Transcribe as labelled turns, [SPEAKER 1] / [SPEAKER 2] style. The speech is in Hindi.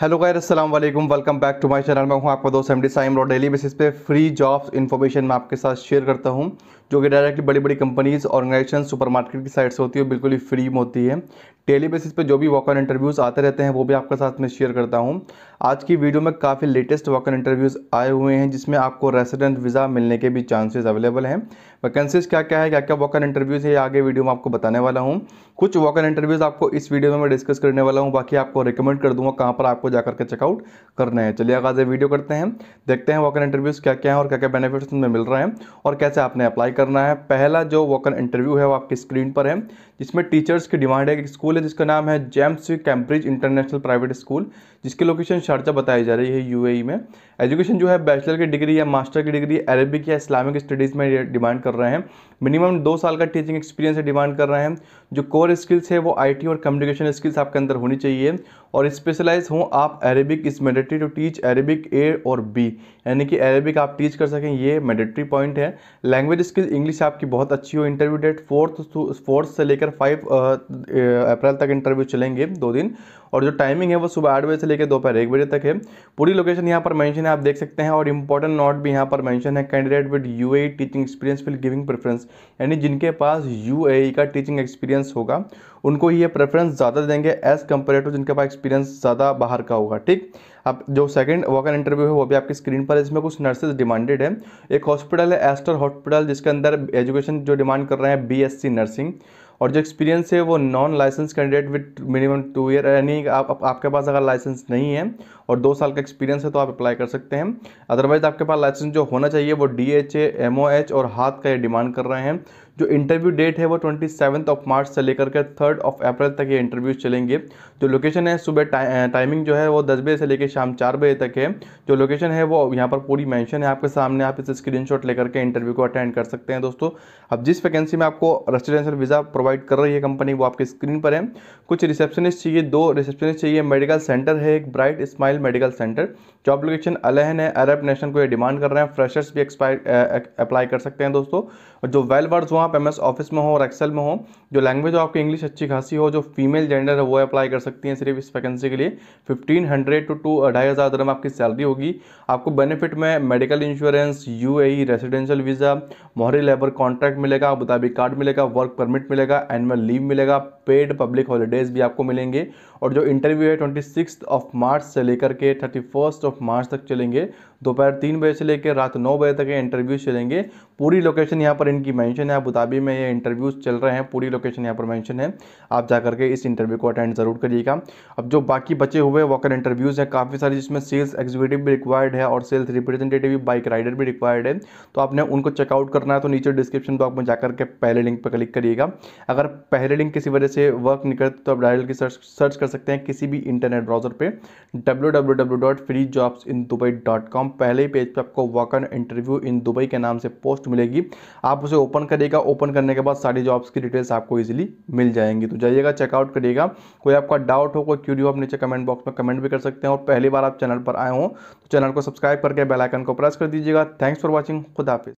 [SPEAKER 1] हेलो गैर अस्सलाम वालेकुम welcome back to my channel मैं हूं आपका दोस्त एम डी साइम और डेली बेसिस पे फ्री जॉब्स इन्फॉर्मेशन मैं आपके साथ शेयर करता हूं जो कि डायरेक्टली बड़ी बड़ी कंपनीज ऑर्गेनाइजेशन सुपरमार्केट की साइट से होती है बिल्कुल ही फ्री में होती है डेली बेसिस पे जो भी वॉकआउट इंटरव्यूज़ आते रहते हैं वो भी आपके साथ में शेयर करता हूँ आज की वीडियो में काफ़ी लेटेस्ट वॉकआउट इंटरव्यूज़ आए हुए हैं जिसमें आपको रेसिडेंट वीज़ा मिलने के भी चांसेज अवेलेबल हैं वैकेंसीज क्या क्या है क्या क्या वॉकआउट इंटरव्यूज़ है आगे वीडियो में आपको बताने वाला हूँ कुछ वॉकआउट इंटरव्यूज़ आपको इस वीडियो में मैं डिस्कस करने वाला हूँ बाकी आपको रिकमेंड कर दूँगा कहाँ पर आपको जाकर के चेकआउट करना है चलिए आगाज़ वीडियो करते हैं देखते हैं वॉकआउट इंटरव्यूज़ क्या क्या है और क्या क्या बेनिफिट्स उनमें मिल रहे हैं और कैसे आपने अप्लाई करना है पहला जो वोकल इंटरव्यू है वो आपकी स्क्रीन पर है जिसमें टीचर्स की डिमांड है एक स्कूल है जिसका नाम है James Cambridge international private school जिसकी लोकेशन शारजा बताई जा रही है यूएई e में एजुकेशन जो है बैचलर की डिग्री या मास्टर की डिग्री अरेबिक या इस्लामिक स्टडीज़ में डिमांड कर रहे हैं मिनिमम दो साल का टीचिंग एक्सपीरियंस डिमांड कर रहे हैं जो कोर स्किल्स है वो आईटी और कम्युनिकेशन स्किल्स आपके अंदर होनी चाहिए और स्पेशलाइज हो आप Arabic is mandatory to teach Arabic A और बी यानी कि अरेबिक आप टीच कर सकें ये मैंडेटरी पॉइंट है लैंग्वेज स्किल इंग्लिश आपकी बहुत अच्छी हो इंटरव्यू डेट फोर्थ फोर्थ से लेकर फाइव अप्रैल तक इंटरव्यू चलेंगे दो दिन और जो टाइमिंग है वो सुबह आठ बजे से लेकर दोपहर एक बजे तक है पूरी लोकेशन यहाँ पर मेंशन है आप देख सकते हैं और इंपॉर्टेंट नोट भी यहाँ पर मेंशन है candidate with U teaching experience will giving preference यानी जिनके पास यू e का टीचिंग एक्सपीरियंस होगा उनको ये प्रेफरेंस ज़्यादा देंगे एज़ कम्पेयर टू जिनके पास एक्सपीरियंस ज़्यादा बाहर का होगा ठीक अब जो सेकंड वॉकन इंटरव्यू है वो भी आपकी स्क्रीन पर है इसमें कुछ नर्सेज डिमांडेड है एक हॉस्पिटल है एस्टर हॉस्पिटल जिसके अंदर एजुकेशन जो डिमांड कर रहे हैं बी नर्सिंग और जो एक्सपीरियंस है वो non license candidate with minimum two year यानी आप, आप, आपके पास अगर लाइसेंस नहीं है और दो साल का एक्सपीरियंस है तो आप अप्लाई कर सकते हैं अदरवाइज आपके पास लाइसेंस जो होना चाहिए वो डी एच और हाथ का ये डिमांड कर रहे हैं जो इंटरव्यू डेट है वो ट्वेंटी ऑफ मार्च से लेकर के थर्ड ऑफ अप्रैल तक ये इंटरव्यू चलेंगे जो लोकेशन है सुबह टाइमिंग जो है वो दस बजे से लेकर शाम चार बजे तक है जो लोकेशन है वो यहाँ पर पूरी मैंशन है आपके सामने आप इसे स्क्रीन लेकर के इंटरव्यू को अटेंड कर सकते हैं दोस्तों अब जिस वैकेंसी में आपको रेसिडेंशियल वीज़ा प्रोवाइड कर रही है कंपनी वो आपके स्क्रीन पर है कुछ रिसेप्शनिस्ट चाहिए दो रिसेप्शनिस्ट चाहिए मेडिकल सेंटर है एक bright smile Patel medical center job location अलहन है अरब नेशन को ये डिमांड कर रहे हैं फ्रेशर्स भी एक्सपायर अप्लाई कर सकते हैं दोस्तों और जो वेल वर्ड्स हो आप एम ऑफिस में हो और एक्सेल में हो जो लैंग्वेज हो आपकी इंग्लिश अच्छी खासी हो जो फीमेल जेंडर है वो अप्लाई कर सकती हैं सिर्फ इस वैकेंसी के लिए फिफ्टीन हंड्रेड टू टू ढाई हज़ार दरम आपकी सैलरी होगी आपको बेनिफिट में medical insurance U residential visa मोहरी लेबर कॉन्ट्रैक्ट मिलेगा अबू कार्ड मिलेगा वर्क परमिट मिलेगा एनुअल लीव मिलेगा पेड पब्लिक हॉलीडेज़ भी आपको मिलेंगे और जो इंटरव्यू है ट्वेंटी सिक्स ऑफ मार्च से लेकर के थर्टी फर्स्ट ऑफ मार्च तक चलेंगे दोपहर तीन बजे से लेकर रात नौ बजे तक ये इंटरव्यूज़ चलेंगे पूरी लोकेशन यहाँ पर इनकी मैंशन है अबूधाबी में ये इंटरव्यूज़ चल रहे हैं पूरी लोकेशन यहाँ पर मैंशन है आप जा करके इस इंटरव्यू को अटेंड ज़रूर करिएगा अब जो बाकी बचे हुए वॉकर इंटरव्यूज़ हैं काफ़ी सारे जिसमें सेल्स एग्जीक्यूटिव भी रिक्वायर्ड है और सेल्स रिप्रेजेंटेटिव भी बाइक राइडर भी रिक्वायर्ड है तो आपने उनको चेकआउट करना है तो नीचे डिस्क्रिप्शन बॉक्स में जाकर के पहले लिंक पर क्लिक करिएगा अगर पहले लिंक किसी वजह से से वर्क नहीं करते तो आप की सर्च सर्च कर सकते हैं किसी भी इंटरनेट ब्राउज़र पे www.freejobsindubai.com पहले ही पेज पे आपको work and interview in Dubai के नाम से पोस्ट मिलेगी आप उसे ओपन करिएगा ओपन करने के बाद सारी जॉब्स की डिटेल्स आपको ईजिली मिल जाएंगी तो जाइएगा चेकआउट करिएगा कोई आपका डाउट हो कोई क्यूरी हो आप नीचे कमेंट बॉक्स में कमेंट भी कर सकते हैं और पहली बार आप चैनल पर आए हों तो चैनल को सब्सक्राइब करके बेलाइकन को प्रेस कर दीजिएगा थैंक्स फॉर वॉचिंग खुदाफिज